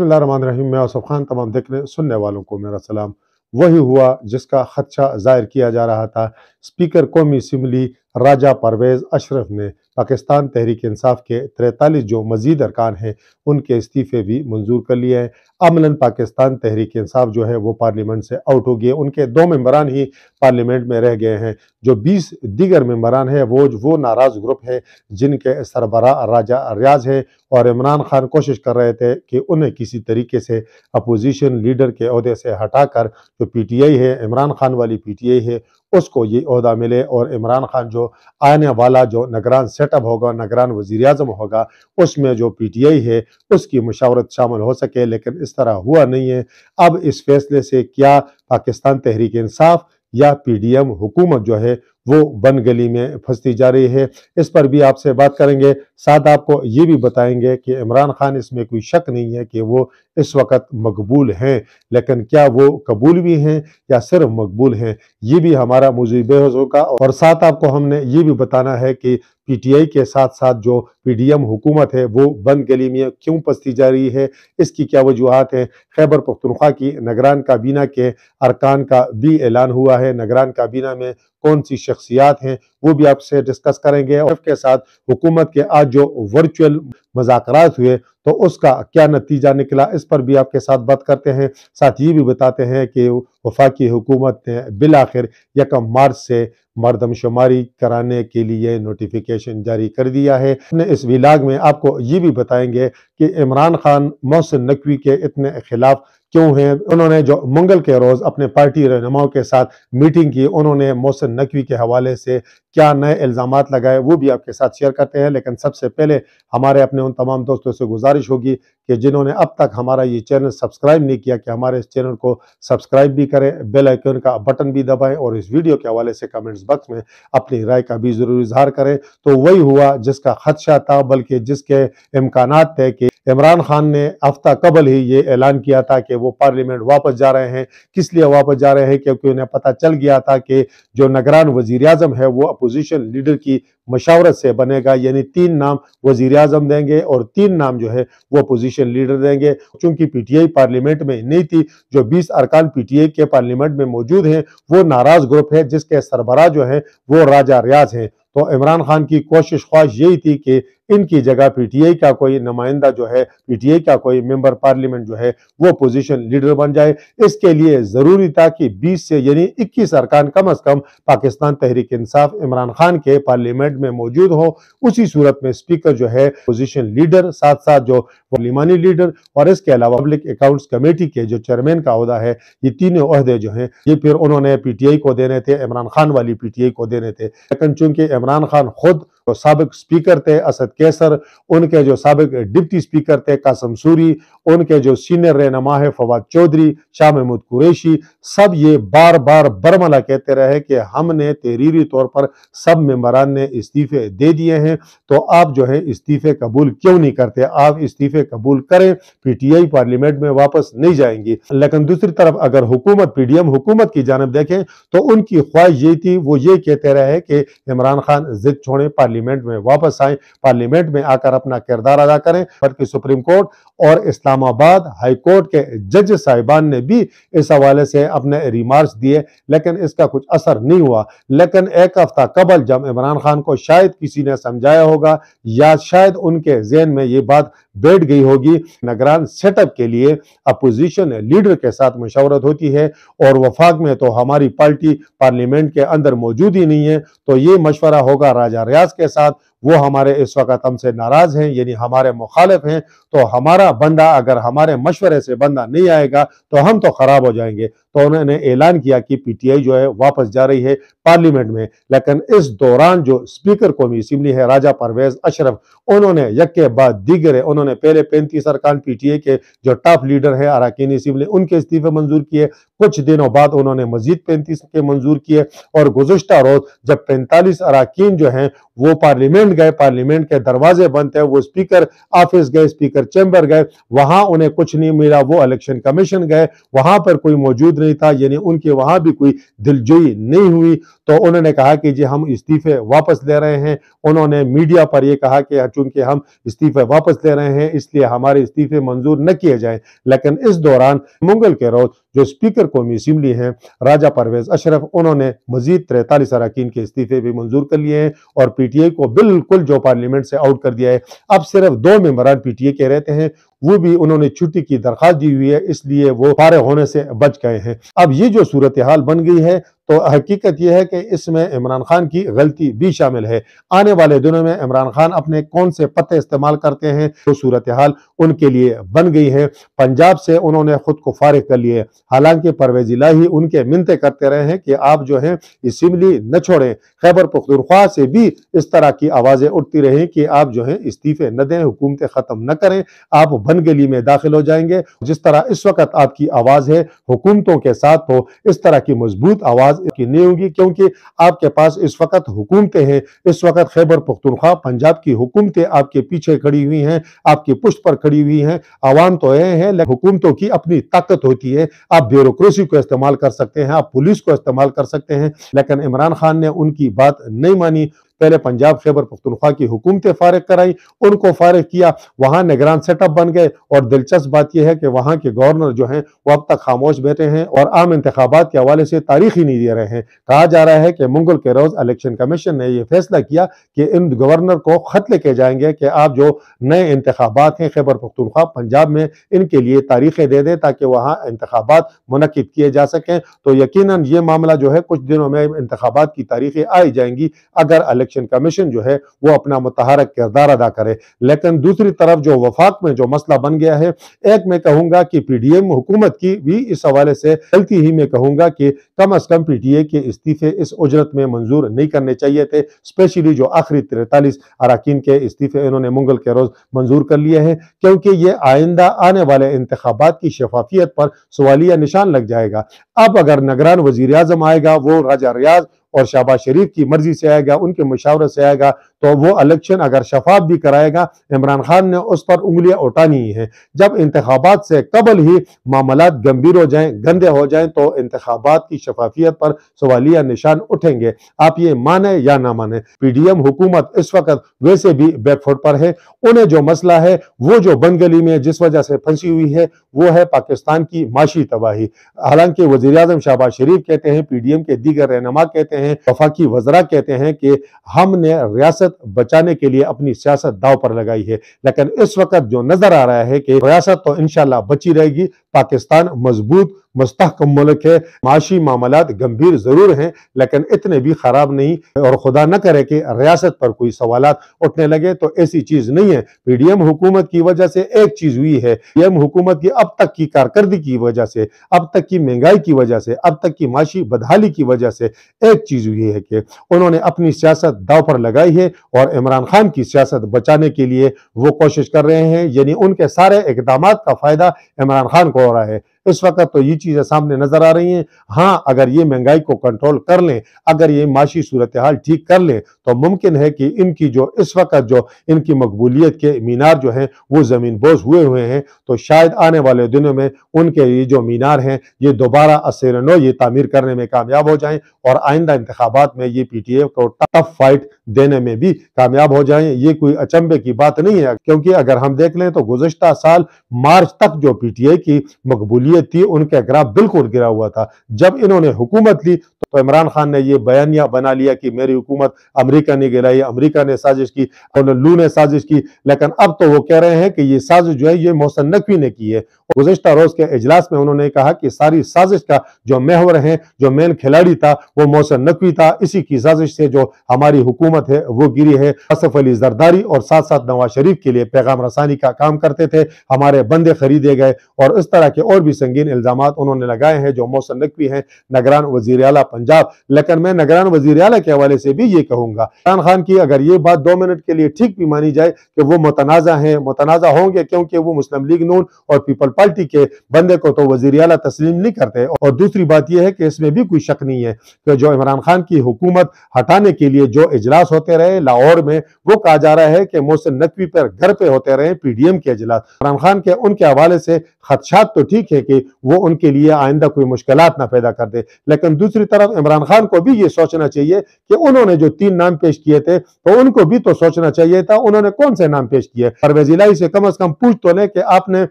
बसमीम मैं आसफ़ ख़ान तमाम देखने सुनने वालों को मेरा सलाम वही हुआ जिसका खदशा जाहिर किया जा रहा था स्पीकर कौमी इसम्बली राजा परवेज़ अशरफ ने पाकिस्तान तहरीक इंसाफ के तैतालीस जो मजीद अरकान हैं उनके इस्तीफ़े भी मंजूर कर लिए हैं अमला पाकिस्तान तहरीक इंसाफ जो है वो पार्लियामेंट से आउट हो गए उनके दो मम्बरान ही पार्लियामेंट में रह गए हैं जो बीस दीगर मम्बरान हैं वो वो नाराज़ ग्रुप हैं जिनके सरबरा राजा रियाज हैं और इमरान खान कोशिश कर रहे थे कि उन्हें किसी तरीके से अपोजिशन लीडर के अहदे से हटा कर जो पी टी आई है इमरान खान वाली पी टी आई है उसको ये अहदा मिले और इमरान खान जो आने वाला जो नगरान सेटअप होगा नगरान वजीर अजम होगा उसमें जो पी टी आई है उसकी मुशावरत शामिल हो सके लेकिन इस तरह हुआ नहीं है अब इस फैसले से क्या पाकिस्तान तहरीक इंसाफ या पी डी एम हुकूमत जो है वो बन गली में फंसती जा रही है इस पर भी आपसे बात करेंगे साथ आपको ये भी बताएंगे कि इमरान खान इसमें कोई शक नहीं है कि वो इस वक्त मकबूल हैं लेकिन क्या वो कबूल भी हैं या सिर्फ मकबूल हैं ये भी हमारा मुझे बेहज होगा और साथ आपको हमने ये भी बताना है कि पीटीआई के साथ साथ जो पीडीएम हुकूमत है वो बंद गली में क्यों पस्ती जा रही है इसकी क्या वजूहत हैं खैबर पख्तनख्वा की नगरान काबीना के अरकान का भी ऐलान हुआ है नगरान काबीना में कौन सी शख्सियात हैं वो भी आपसे डिस्कस करेंगे और के साथ हुकूमत के आज जो वर्चुअल मजाक हुए तो उसका क्या नतीजा निकला इस पर भी आपके साथ बात करते हैं साथ ये भी बताते हैं कि वफाकी हुकूमत ने आखिर यकम मार्च से मरदमशुमारी कराने के लिए नोटिफिकेशन जारी कर दिया है इस विलाग में आपको ये भी बताएंगे कि इमरान खान मोहसिन नकवी के इतने खिलाफ क्यों हैं उन्होंने जो मंगल के रोज़ अपने पार्टी रहनुमाओं के साथ मीटिंग की उन्होंने मोहसिन नकवी के हवाले से क्या नए इल्ज़ाम लगाए वो भी आपके साथ शेयर करते हैं लेकिन सबसे पहले हमारे अपने उन तमाम दोस्तों से गुजारिश होगी कि जिन्होंने अब तक हमारा ये चैनल सब्सक्राइब नहीं किया कि हमारे इस चैनल को सब्सक्राइब भी करें बेल आइकन का बटन भी दबाएं और इस वीडियो के हवाले से कमेंट्स बक्स में अपनी राय का भी ज़रूर इजहार करें तो वही हुआ जिसका खदशा था बल्कि जिसके इम्कान थे कि इमरान खान ने हफ्ता कबल ही ये ऐलान किया था कि वो पार्लियामेंट वापस जा रहे हैं किस लिए वापस जा रहे हैं क्योंकि उन्हें पता चल गया था कि जो नगरान वजीर है वो अपोजिशन लीडर की मशावरत से बनेगा यानी तीन नाम वजीर आजम देंगे और तीन नाम जो है वो अपोजिशन लीडर देंगे चूंकि पी टी आई पार्लियामेंट में नहीं थी जो बीस अरकान पी टी आई के पार्लियामेंट में मौजूद हैं वो नाराज ग्रुप है जिसके सरबराह जो है वो राजा रियाज हैं तो इमरान खान की कोशिश ख्वाहिश यही थी कि इनकी जगह पीटीआई का कोई नुमाइंदा जो है पीटीआई का कोई मेंबर पार्लियामेंट जो है वो पोजीशन लीडर बन जाए इसके लिए जरूरी था कि 20 से यानी 21 अरकान कम अज कम पाकिस्तान तहरीक इंसाफ इमरान खान के पार्लियामेंट में मौजूद हो उसी सूरत में स्पीकर जो है पोजिशन लीडर साथ साथ जो पार्लिमानी लीडर और इसके अलावा पब्लिक अकाउंट कमेटी के जो चेयरमैन का अहदा है ये तीनों अहदे जो है ये फिर उन्होंने पीटीआई को देने थे इमरान खान वाली पीटीआई को देने थे लेकिन चूंकि इमरान खान खुद जो सबक स्पीकर थे असद कैसर उनके जो सबक डिप्टी स्पीकर थे कासम सूरी उनके जो सीनियर रहनमा है फवाद चौधरी शाह महमूद कुरेशी सब ये बार बार बरमला कहते रहे कि हमने तहरीरी तौर पर सब मेम्बरान ने इस्तीफे दे दिए हैं तो आप जो है इस्तीफे कबूल क्यों नहीं करते आप इस्तीफे कबूल करें पी टी आई पार्लियामेंट में वापस नहीं जाएंगी लेकिन दूसरी तरफ अगर हुकूमत पी डी एम हुकूमत की जानब देखें तो उनकी ख्वाहिश ये थी वो ये कहते रहे कि इमरान खान जिद छोड़े पार्लियामेंट पार्लियामेंट में वापस आए पार्लियामेंट में आकर अपना किरदार अदा करें बल्कि सुप्रीम कोर्ट और इस्लामाबाद हाई कोर्ट के जज साहिबान ने भी इस हवाले से अपने रिमार्क्स दिए लेकिन इसका कुछ असर नहीं हुआ लेकिन एक हफ्ता कबल जब इमरान खान को शायद किसी ने समझाया होगा या शायद उनके जेन में ये बात बैठ गई होगी नगरान सेटअप के लिए अपोजिशन लीडर के साथ मशावरत होती है और वफाक में तो हमारी पार्टी पार्लियामेंट के अंदर मौजूद ही नहीं है तो ये मशवरा होगा राजा रियाज के साथ वो हमारे इस वक्त हमसे नाराज हैं यानी हमारे मुखालिफ हैं तो हमारा बंदा अगर हमारे मशवरे से बंदा नहीं आएगा तो हम तो खराब हो जाएंगे तो उन्होंने ऐलान किया कि पीटीआई जो है वापस जा रही है पार्लियामेंट में लेकिन इस दौरान जो स्पीकर कौमी असम्बली है राजा परवेज अशरफ उन्होंने यके बाद दिगरे उन्होंने पहले पैंतीस अरकान पी के जो टॉप लीडर है अरकान असम्बली उनके इस्तीफे मंजूर किए कुछ दिनों बाद उन्होंने मजीद पैंतीस के मंजूर किए और गुजशत रोज जब पैंतालीस अरकान जो है वो पार्लियामेंट गए पार्लियामेंट के दरवाजे बंद थे वो स्पीकर ऑफिस गए स्पीकर चैम्बर गए वहां उन्हें कुछ नहीं मिला वो इलेक्शन कमीशन गए वहां पर कोई मौजूद नहीं था यानी उनके वहां भी कोई दिलजोई नहीं हुई तो उन्होंने कहा कि जी हम इस्तीफे वापस ले रहे हैं उन्होंने मीडिया पर यह कहा कि चूंकि हम इस्तीफे वापस ले रहे हैं इसलिए हमारे इस्तीफे मंजूर न किए जाए लेकिन इस दौरान मंगल के रोज जो स्पीकर कौमी असम्बली हैं राजा परवेज अशरफ उन्होंने मजीद तैतालीस अरकान के इस्तीफे भी मंजूर कर लिए हैं और पी टी आई को बिल्कुल जो पार्लियामेंट से आउट कर दिया है अब सिर्फ दो मेम्बरान पी टी आई के रहते हैं वो भी उन्होंने छुट्टी की दरख्वास्त दी हुई है इसलिए वो फारे होने से बच गए हैं अब ये जो सूरत हाल बन गई है तो हकीकत यह है कि इसमें इमरान खान की गलती भी शामिल है आने वाले दिनों में इमरान खान अपने कौन से पते इस्तेमाल करते हैं तो सूरत हाल उनके लिए बन गई है पंजाब से उन्होंने खुद को फारिग कर लिए हालांकि परवेज ही उनके मिनते करते रहे हैं कि आप जो है इसम्बली न छोड़ें खैबर पख्तरख्वा से भी इस तरह की आवाज़ें उठती रहें कि आप जो है इस्तीफे न दें हुकूमतें ख़त्म न करें आप बन गली में दाखिल हो जाएंगे जिस तरह इस वक्त आपकी आवाज है हुकूमतों के साथ हो इस तरह की मजबूत आवाज की नहीं होगी क्योंकि आपके पास इस वक्त हुकूमतें हैं इस वक्त खैबर पुख्तनख्वा पंजाब की हुकूमतें आपके पीछे खड़ी हुई हैं आपकी पुष्ट पर खड़ी हुई हैं आवाम तो ये है लेकिन हुकूमतों की अपनी ताकत होती है आप ब्यूरोक्रेसी को इस्तेमाल कर सकते हैं आप पुलिस को इस्तेमाल कर सकते हैं लेकिन इमरान खान ने उनकी बात नहीं मानी पहले पंजाब खैबर पख्तनख्वा की हुकूमतें फारग कराई उनको फारग किया वहाँ निगरान सेटअप बन गए और दिलचस्प बात यह है कि वहां के गवर्नर जो है वो अब तक खामोश बैठे हैं और आम इंतबात के हवाले से तारीख ही नहीं दे रहे हैं कहा जा रहा है कि मुंगल के रोज इलेक्शन कमीशन ने यह फैसला किया कि इन गवर्नर को खत लिखे जाएंगे कि आप जो नए इंतबात हैं खैबर पख्तनख्वा पंजाब में इनके लिए तारीखें दे दें ताकि वहां इंतबात मनकद किए जा सकें तो यकीन ये मामला जो है कुछ दिनों में इंतबात की तारीखें आई जाएंगी अगर इलेक्शन कमीशन जो है वो अपना मुतहरक किरदार अदा करे लेकिन दूसरी तरफ जो वफाक में जो मसला बन गया है एक मैं कहूँगा कि पी डी एम हुकूमत की भी इस हवाले से गलती ही मैं कहूँगा कि कम अज कम पी टी ए के इस्तीफे इस उजरत में मंजूर नहीं करने चाहिए थे स्पेशली जो आखिरी तिरतालीस अरकान के इस्तीफे इन्होंने मंगल के रोज़ मंजूर कर लिए हैं क्योंकि ये आइंदा आने वाले इंतबात की शफाफियत पर सवालिया निशान लग जाएगा अब अगर नगरान वजीर अजम आएगा वो राजा रियाज और शहबाज शरीफ की मर्जी से आएगा उनके मुशावरत से आएगा तो वो इलेक्शन अगर शफाफ भी कराएगा इमरान खान ने उस पर उंगलियां उठानी ही जब इंतबात से कबल ही मामला गंभीर हो जाए गंदे हो जाए तो इंतबात की शफाफियत पर सवालिया निशान उठेंगे आप ये माने या ना माने पीडीएम हुकूमत इस वक्त वैसे भी बैकफुट पर है उन्हें जो मसला है वो जो गली में जिस वजह से फंसी हुई है वो है पाकिस्तान की माशी तबाही हालांकि वजीर अजम शहबाज शरीफ कहते हैं पीडीएम के दीगर रहनमा कहते हैं हैं वफाकी वजरा कहते हैं कि हमने रियासत बचाने के लिए अपनी सियासत दाव पर लगाई है लेकिन इस वक्त जो नजर आ रहा है कि रियासत तो इनशाला बची रहेगी पाकिस्तान मजबूत मस्तकम मुल्क है माशी मामला गंभीर ज़रूर हैं लेकिन इतने भी ख़राब नहीं और खुदा न करे कि रियासत पर कोई सवाल उठने लगे तो ऐसी चीज़ नहीं है पी डी एम हुकूमत की वजह से एक चीज़ हुई है पी एम हुकूमत की अब तक की कारकर्दगी की वजह से अब तक की महंगाई की वजह से अब तक की माशी बदहाली की वजह से एक चीज़ हुई है कि उन्होंने अपनी सियासत दाव पर लगाई है और इमरान खान की सियासत बचाने के लिए वो कोशिश कर रहे हैं यानी उनके सारे इकदाम का फ़ायदा इमरान खान को रहा है इस वक्त तो ये चीज़ें सामने नजर आ रही हैं हाँ अगर ये महंगाई को कंट्रोल कर लें अगर ये माशी सूरत हाल ठीक कर लें तो मुमकिन है कि इनकी जो इस वक्त जो इनकी मकबूलियत के मीनार जो हैं वो ज़मीन बोझ हुए हुए हैं तो शायद आने वाले दिनों में उनके ये जो मीनार हैं ये दोबारा असर नो ये तामीर करने में कामयाब हो जाए और आइंदा इंतबात में ये पी टी एफ को टफ फाइट देने में भी कामयाब हो जाए ये कोई अचंबे की बात नहीं है क्योंकि अगर हम देख लें तो गुजशत साल मार्च तक जो पी टी ए की मकबूलियत जमहूरियत थी उनका ग्राफ बिल्कुल गिरा हुआ था जब इन्होंने हुकूमत ली तो इमरान खान ने यह बयानिया बना लिया कि मेरी हुकूमत अमरीका ने गिराई अमरीका ने साजिश की और लू ने साजिश की लेकिन अब तो वो कह रहे हैं कि ये साजिश जो है ये मोहसन नकवी ने की है गुजशत रोज के अजलास में उन्होंने कहा कि सारी साजिश का जो मेहवर है जो मेन खिलाड़ी था वो मोहसन नकवी था इसी की साजिश से जो हमारी हुकूमत है वो गिरी है असफ अली जरदारी और साथ साथ नवाज शरीफ के लिए पैगाम रसानी का काम करते थे हमारे बंदे खरीदे गए और इस तरह के और भी संगीन इल्जाम उन्होंने लगाए हैं जो मोहसन नकवी हैं नगरान वजीर अला पंजाब लेकिन मैं नगरान वजीर अला के हवाले से भी ये कहूंगा इमरान खान की अगर ये बात दो मिनट के लिए ठीक भी मानी जाए कि वो मतनाजा है मतनाजा होंगे क्योंकि वो मुस्लिम लीग नून और पीपल पार्टी के बंदे को तो वजीर अला तस्लीम नहीं करते और दूसरी बात यह है कि इसमें भी कोई शक नहीं है कि जो इमरान खान की हुकूमत हटाने के लिए जो इजलास होते रहे लाहौर में वो कहा जा रहा है कि मोहसिन नकवी पर घर पे होते रहे पीडीएम के इजलास इमरान खान के उनके हवाले से खदशात तो ठीक है कि वो उनके लिए आइंदा कोई मुश्किल ना पैदा कर दे लेकिन दूसरी तरफ इमरान खान को भी ये सोचना चाहिए कि उन्होंने जो तीन नाम पेश किए थे तो उनको भी तो सोचना चाहिए था उन्होंने कौन से नाम पेश किए परवेज इलाही से कम अज कम पूछ तो ले कि आपने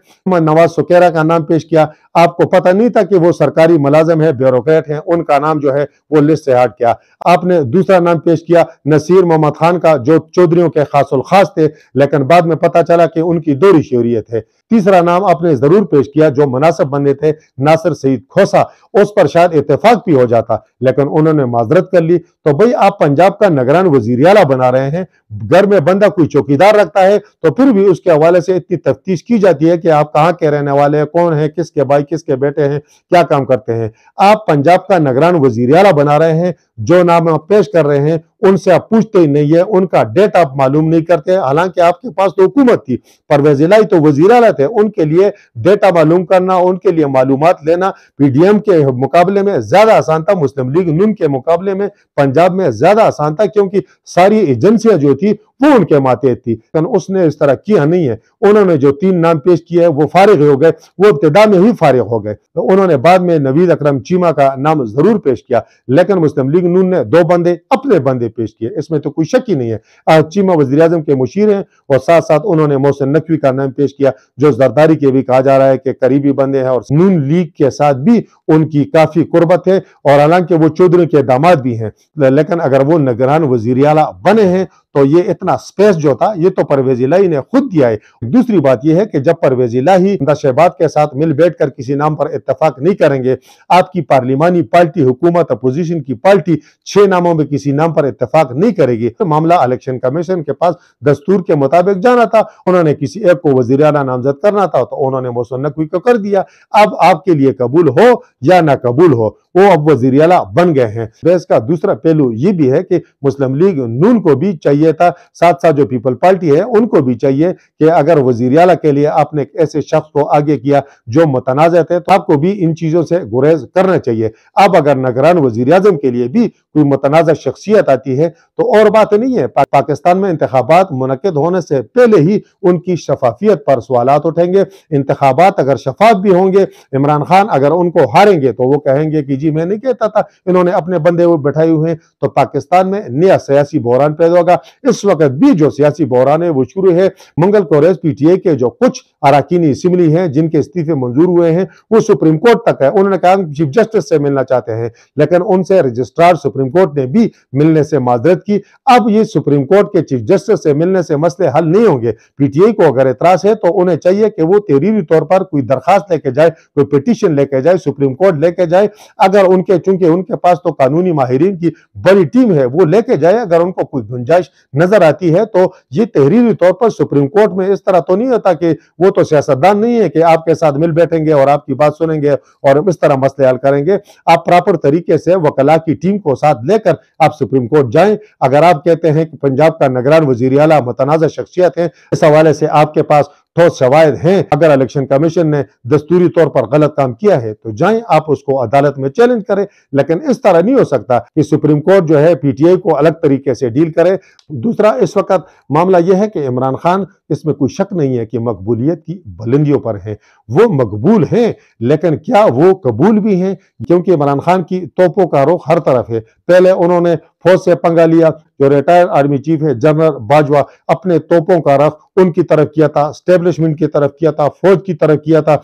नवाज सुकेरा का नाम पेश किया आपको पता नहीं था कि वो सरकारी मुलाजम है ब्यूरोट है उनका नाम जो है वो लिस्ट से हट किया आपने दूसरा नाम पेश किया नसीर मोहम्मद खान का जो चौधरी के खासुल खास थे लेकिन बाद में पता चला कि उनकी दो रिश्वरियत है तीसरा नाम आपने जरूर पेश किया जो मुनासिब संबंधित हैं नासिर सईद खोसा उस पर शायद इतफाक भी हो जाता लेकिन उन्होंने माजरत कर ली तो भाई आप पंजाब का नगरान वजीर आला बना रहे हैं घर में बंदा कोई चौकीदार रखता है तो फिर भी उसके हवाले से इतनी तफ्तीश की जाती है कि आप कहाँ के रहने वाले हैं कौन है किसके भाई किसके बेटे हैं क्या काम करते हैं आप पंजाब का नगरान वजीर आला बना रहे हैं जो नाम आप पेश कर रहे हैं उनसे आप पूछते ही नहीं है उनका डेट आप मालूम नहीं करते हैं हालांकि आपके पास तो हुकूमत थी परवेज इलाई तो वजीर अला थे उनके लिए डेटा मालूम करना उनके लिए मालूम लेना पीडीएम के मुकाबले में ज्यादा आसान था मुस्लिम लीग नून के मुकाबले में पंजाब में ज्यादा आसान था क्योंकि सारी एजेंसियां जो थी वो उनके माते थी उसने इस तरह किया नहीं है उन्होंने जो तीन नाम पेश किए हैं वो फारिग हो गए वो इब्तदा में ही फारिग हो गए तो उन्होंने बाद में नवीद अकरम चीमा का नाम जरूर पेश किया लेकिन मुस्लिम लीग नून ने दो बंदे अपने बंदे पेश किए इसमें तो कोई शक ही नहीं है चीमा वजी अजम के मुशीर हैं और साथ साथ उन्होंने मोहसिन नकवी का नाम पेश किया जो जरदारी के भी कहा जा रहा है कि करीबी बंदे हैं और नून लीग के साथ भी उनकी काफी कुर्बत है और हालांकि वो चौधरी के दामाद भी हैं लेकिन अगर वो निगरान वजीर बने हैं तो ये इतना स्पेस जो था ये तो परवेज इलाही ने खुद दिया है दूसरी बात यह है कि जब परवेज इलाही शहबाज के साथ मिल बैठ कर किसी नाम पर इतफाक नहीं करेंगे आपकी पार्लिमानी पार्टी हुकूमत अपोजिशन की पार्टी छह नामों में किसी नाम पर इतफाक नहीं करेगी तो मामला इलेक्शन कमीशन के पास दस्तूर के मुताबिक जाना था उन्होंने किसी एक को वजीर नामजद करना था तो उन्होंने मोहसन नकवी को तो कर दिया अब आपके लिए कबूल हो या ना कबूल हो वो अब वजीर बन गए हैं इसका दूसरा पहलू ये भी है कि मुस्लिम लीग नून को भी चाहिए चाहिए था साथ साथ जो पीपल पार्टी है उनको भी चाहिए कि अगर वजीर अला के लिए आपने एक ऐसे शख्स को आगे किया जो मुतनाज़ थे तो आपको भी इन चीज़ों से गुरेज करना चाहिए अब अगर नगरान वजीर अजम के लिए भी कोई मुतनाज़ शख्सियत आती है तो और बात नहीं है पाकिस्तान में इंतबात मुनद होने से पहले ही उनकी शफाफियत पर सवाल उठेंगे इंतबात अगर शफाफ भी होंगे इमरान खान अगर उनको हारेंगे तो वो कहेंगे कि जी मैं नहीं कहता था इन्होंने अपने बंदे वो बैठाए हुए हैं तो पाकिस्तान में नया सियासी बहरान पैदा होगा इस वक्त भी जो सियासी बहरान है वो शुरू है मंगल कांग्रेस पीटीए के जो कुछ अरकानी असम्बली हैं जिनके इस्तीफे मंजूर हुए हैं वो सुप्रीम कोर्ट तक है उन्होंने कहा चीफ जस्टिस से मिलना चाहते हैं लेकिन उनसे रजिस्ट्रार सुप्रीम कोर्ट ने भी मिलने से माजरत की अब ये सुप्रीम कोर्ट के चीफ जस्टिस से मिलने से मसले हल नहीं होंगे पीटीआई को अगर एतराज है तो उन्हें चाहिए कि वो तहरीरी तौर पर कोई दरखास्त लेके जाए कोई पिटिशन लेके जाए सुप्रीम कोर्ट लेके जाए अगर उनके चूंकि उनके पास तो कानूनी माहरीन की बड़ी टीम है वो लेके जाए अगर उनको कोई गुंजाइश नजर आती है तो ये तहरीरी तौर पर सुप्रीम कोर्ट में इस तरह तो नहीं होता कि वो तो सियासतदान नहीं है कि आपके साथ मिल बैठेंगे और आपकी बात सुनेंगे और इस तरह मसले हल करेंगे आप प्रॉपर तरीके से वकला की टीम को साथ लेकर आप सुप्रीम कोर्ट जाए अगर आप कहते हैं कि पंजाब का नगरान वजीर अला मतनाजा शख्सियत है इस हवाले से आपके पास ठोस तो शवायद हैं अगर इलेक्शन कमीशन ने दस्तूरी तौर पर गलत काम किया है तो जाएं आप उसको अदालत में चैलेंज करें लेकिन इस तरह नहीं हो सकता कि सुप्रीम कोर्ट जो है पीटीआई को अलग तरीके से डील करे दूसरा इस वक्त मामला यह है कि इमरान खान इसमें कोई शक नहीं है कि मकबूलियत की बुलंदियों पर है वो मकबूल हैं लेकिन क्या वो कबूल भी हैं क्योंकि इमरान खान की तोपों का रुख हर तरफ है पहले उन्होंने फौज से पंगा लिया जो रिटायर्ड आर्मी चीफ है जनरल बाजवा अपने तोपों का रफ उनकी तरफ किया था स्टेब्लिशमेंट की तरफ किया था फौज की तरफ किया था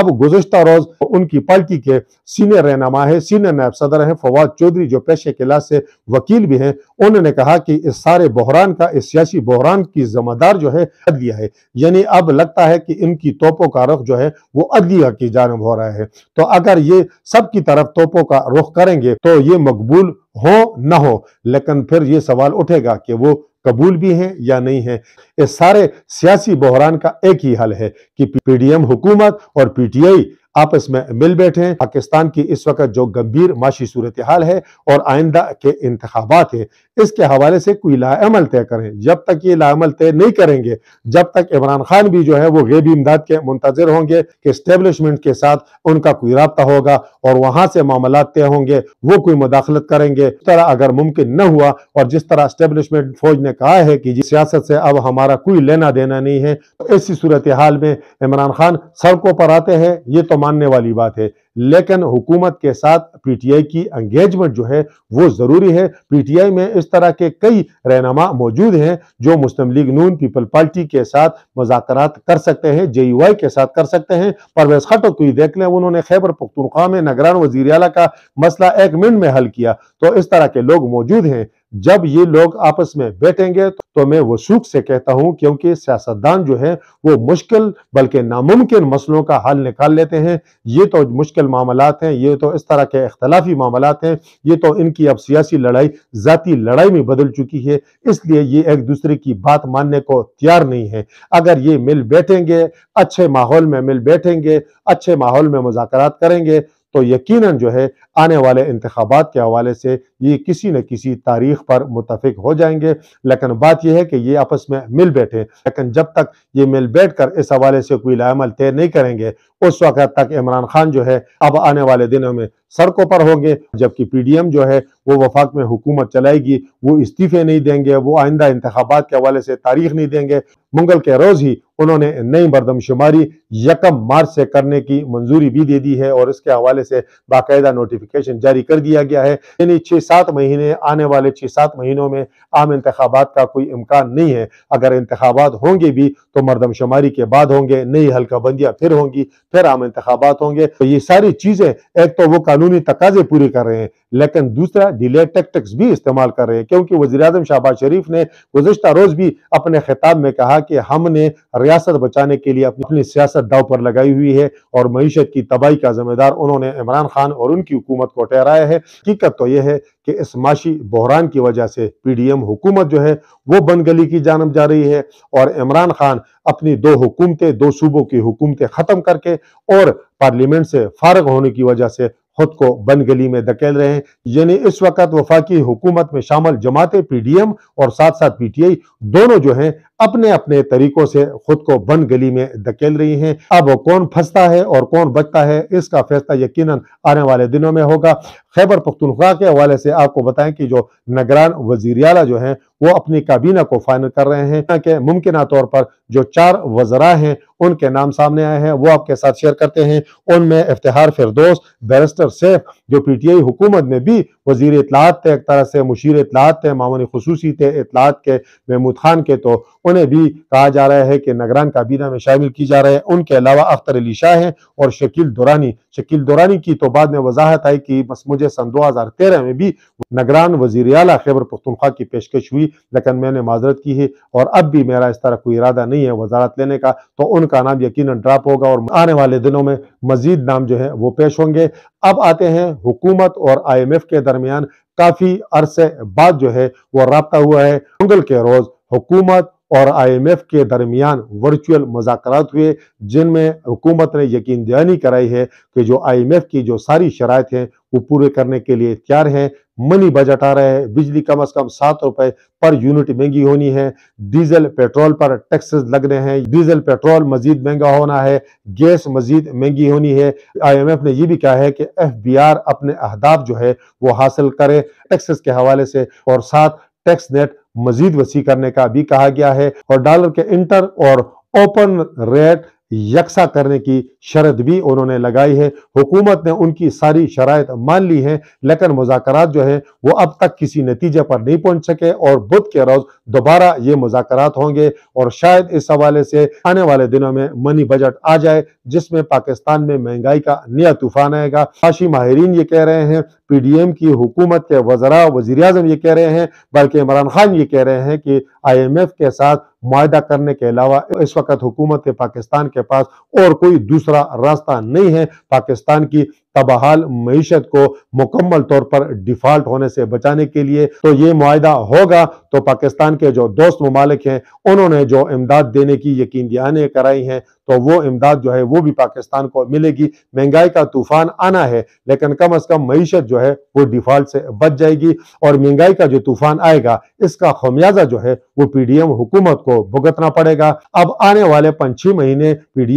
अब गुजशत रोज उनकी पार्टी के सीनियर रहनमा है सीनियर नायब सदर है फवाद चौधरी जो पेशे के लाश से वकील भी हैं उन्होंने कहा कि इस सारे बहरान का इस सियासी बहरान की जिम्मेदार जो है अदलिया है यानी अब लगता है कि इनकी तोपों का रुख जो है वो अदलिया की जानब हो रहा है तो अगर ये सबकी तरफ तोपों का रुख करेंगे तो ये मकबूल हो ना हो लेकिन फिर ये सवाल उठेगा कि वो कबूल भी हैं या नहीं है इस सारे सियासी बहरान का एक ही हल है कि पीडीएम हुकूमत और पीटीआई आपस में मिल बैठे पाकिस्तान की इस वक्त जो गंभीर माशी सूरत हाल है और आइंदा के इंतबात है इसके हवाले से कोई लामल तय करें जब तक ये लामल तय नहीं करेंगे जब तक इमरान खान भी जो है वो गैबी इमदाद के मुंतजर होंगे कि इस्टेबलिशमेंट के साथ उनका कोई रबता होगा और वहां से मामला तय होंगे वो कोई मुदाखलत करेंगे इस तरह अगर मुमकिन न हुआ और जिस तरह इस्टेबलिशमेंट फौज ने कहा है कि जिस सियासत से अब हमारा कोई लेना देना नहीं है तो ऐसी सूरत हाल में इमरान खान सड़कों पर आते हैं ये तो मानने वाली बात है लेकिन हुकूमत के साथ पीटीआई की एंगेजमेंट जो है वो ज़रूरी है पीटीआई में इस तरह के कई रहनमा मौजूद हैं जो मुस्लिम लीग नून पीपल पार्टी के साथ मजाकरात कर सकते हैं जे यू के साथ कर सकते हैं परवेज खटो को ही देख लें उन्होंने खैबर पख्तनख्वा में नगरान वजीर अला का मसला एक मिनट में हल किया तो इस तरह के लोग मौजूद हैं जब ये लोग आपस में बैठेंगे तो मैं वो सुख से कहता हूं क्योंकि सियासतदान जो है वो मुश्किल बल्कि नामुमकिन मसलों का हल निकाल लेते हैं ये तो मुश्किल मामला हैं ये तो इस तरह के अख्तलाफी मामला हैं ये तो इनकी अब सियासी लड़ाई ज़ाती लड़ाई में बदल चुकी है इसलिए ये एक दूसरे की बात मानने को तैयार नहीं है अगर ये मिल बैठेंगे अच्छे माहौल में मिल बैठेंगे अच्छे माहौल में मुजाकर करेंगे तो यकीनन जो है आने वाले इंतबात के हवाले से ये किसी न किसी तारीख पर मुतफिक हो जाएंगे लेकिन बात यह है कि ये आपस में मिल बैठे लेकिन जब तक ये मिल बैठ कर इस हवाले से कोई लाइमल तय नहीं करेंगे उस वक्त तक इमरान खान जो है अब आने वाले दिनों में सड़कों पर होंगे जबकि पी डी एम जो है वो वफाक में हुकूमत चलाएगी वो इस्तीफे नहीं देंगे वो आइंदा इंतबात के हवाले से तारीख नहीं देंगे मंगल के रोज़ ही उन्होंने नई बरदमशुमारी यकम मार्च से करने की मंजूरी भी दे दी है और इसके हवाले से बाकायदा नोटिफिकेशन जारी कर दिया गया है यानी छः सात महीने आने वाले छह सात महीनों में आम इंतबात का कोई इम्कान नहीं है अगर इंतबात होंगे भी तो मरदमशुमारी के बाद होंगे नई हल्का बंदियां फिर होंगी फिर आम इंतबात होंगे तो ये सारी चीज़ें एक तो वो कानूनी तकाजे पूरे कर रहे हैं लेकिन दूसरा डिले टेक्टिक्स भी इस्तेमाल कर रहे हैं क्योंकि वजी अजम शहबाज शरीफ ने गुजशत रोज़ भी अपने खिताब में कहा कि हमने रियासत बचाने के लिए अपनी अपनी सियासत दाव पर लगाई हुई है और मीशत की तबाही का जिम्मेदार उन्होंने इमरान खान और उनकी हुकूमत को ठहराया है हकीकत तो यह है कि इस माशी बहरान की वजह से पीडीएम हुकूमत जो है वो बनगली की जानब जा रही है और इमरान खान अपनी दो हुकूमतें दो सूबों की हुकूमतें ख़त्म करके और पार्लियामेंट से फारग होने की वजह से खुद को बंद गली में धकेल रहे हैं यानी इस वक्त वफाकी हुकूमत में शामिल जमाते पीडीएम और साथ साथ पीटीआई दोनों जो हैं अपने अपने तरीकों से खुद को बंद गली में धकेल रही हैं अब कौन फंसता है और कौन बचता है इसका फैसला यकीनन आने वाले दिनों में होगा खैबर पख्तनख्वा के हवाले से आपको बताएं कि जो नगरान वजीरियाला जो है वो अपनी काबीना को फाइनल कर रहे हैं ताकि मुमकिन तौर पर जो चार वजरा हैं उनके नाम सामने आए हैं वो आपके साथ शेयर करते हैं उनमें इफ्तार फिरदोस बैरिस्टर मिनिस्टर सैफ जो पी टी आई हुकूमत में भी वजीर इतलात थे एक तरह से मुशीर इतलात थे मामून खसूसी थे इतलात के महमूद खान के तो उन्हें भी कहा जा रहा है कि नगरान काबीना में शामिल की जा रहे हैं उनके अलावा अख्तर अली शाह हैं और शकील दुरानी शकील दौरानी की तो बाद में वजाहत आई कि मुझे सन दो हजार तेरह में भी नगरान वजीर अला खैबर पुख्तनख्वा की पेशकश हुई लेकिन मैंने माजरत की है और अब भी मेरा इस तरह कोई इरादा नहीं है वजारत लेने का तो उनका नाम यकीन ड्राप होगा और आने वाले दिनों में मजीद नाम जो है वो पेश होंगे अब आते हैं हुकूमत और आई एम एफ के दरमियान काफ़ी अरसे बाद जो है वो रबता हुआ है मंगल के रोज़ हुकूमत और आईएमएफ के दरमियान वर्चुअल मुजाकर हुए जिनमें हुकूमत ने यकीन दहानी कराई है कि जो आईएमएफ की जो सारी शराय हैं वो पूरे करने के लिए तैयार हैं मनी बजट आ रहा है बिजली कम अज कम सात रुपए पर यूनिट महंगी होनी है डीजल पेट्रोल पर टैक्सेस लगने हैं डीजल पेट्रोल मजीद महंगा होना है गैस मजीद महंगी होनी है आईएमएफ ने यह भी कहा है कि एफबीआर अपने अहदाफ जो है वो हासिल करे टैक्सेस के हवाले से और साथ टैक्स नेट मजीद वसी करने का भी कहा गया है और डॉलर के इंटर और ओपन रेट यकसा करने की शरत भी उन्होंने लगाई है हुकूमत ने उनकी सारी शराय मान ली है लेकिन मुजाकर जो है वो अब तक किसी नतीजे पर नहीं पहुंच सके और बुध के रोज दोबारा ये मुजाकर होंगे और शायद इस हवाले से आने वाले दिनों में मनी बजट आ जाए जिसमें पाकिस्तान में महंगाई का नया तूफान आएगा काशी माहरीन ये कह रहे हैं पी डी एम की हुकूमत के वजरा वजीर अजम ये कह रहे हैं बल्कि इमरान खान ये कह रहे हैं कि आईएमएफ के साथ मुआदा करने के अलावा इस वक्त हुकूमत पाकिस्तान के पास और कोई दूसरा रास्ता नहीं है पाकिस्तान की तबाहाल मीशत को मुकम्मल तौर पर डिफॉल्ट होने से बचाने के लिए तो ये माहा होगा तो पाकिस्तान के जो दोस्त ममालिक हैं उन्होंने जो इमदाद देने की यकीन दहानियाँ कराई हैं तो वो इमदाद जो है वो भी पाकिस्तान को मिलेगी महंगाई का तूफान आना है लेकिन कम अज कम मीशत जो है वो डिफॉल्ट से बच जाएगी और महंगाई का जो तूफान आएगा इसका खमियाजा जो है वो पी डी एम हुकूमत को भुगतना पड़ेगा अब आने वाले पंच छह महीने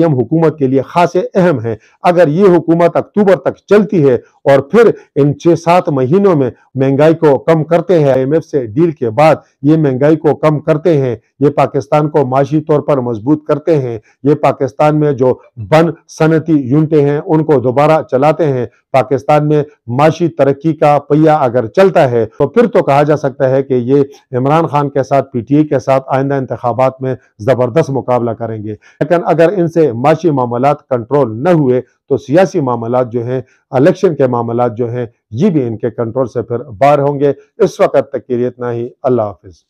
एम हुकूमत के लिए खासे अहम है अगर ये हुकूमत अक्टूबर तक चलती है और फिर इन छह सात महीनों में महंगाई को कम करते हैं आईएमएफ से डील के बाद ये महंगाई को कम करते हैं ये पाकिस्तान को माशी तौर पर मजबूत करते हैं ये पाकिस्तान में जो बन सनती यूनिटें हैं उनको दोबारा चलाते हैं पाकिस्तान में माशी तरक्की का पहिया अगर चलता है तो फिर तो कहा जा सकता है कि ये इमरान खान के साथ पीटीए के साथ आइंदा इंतबात में जबरदस्त मुकाबला करेंगे लेकिन अगर इनसे माशी मामला कंट्रोल न हुए तो सियासी मामला जो हैं इलेक्शन के मामला जो हैं ये भी इनके कंट्रोल से फिर बाहर होंगे इस वक्त तक के लिए इतना ही अल्लाह हाफिज़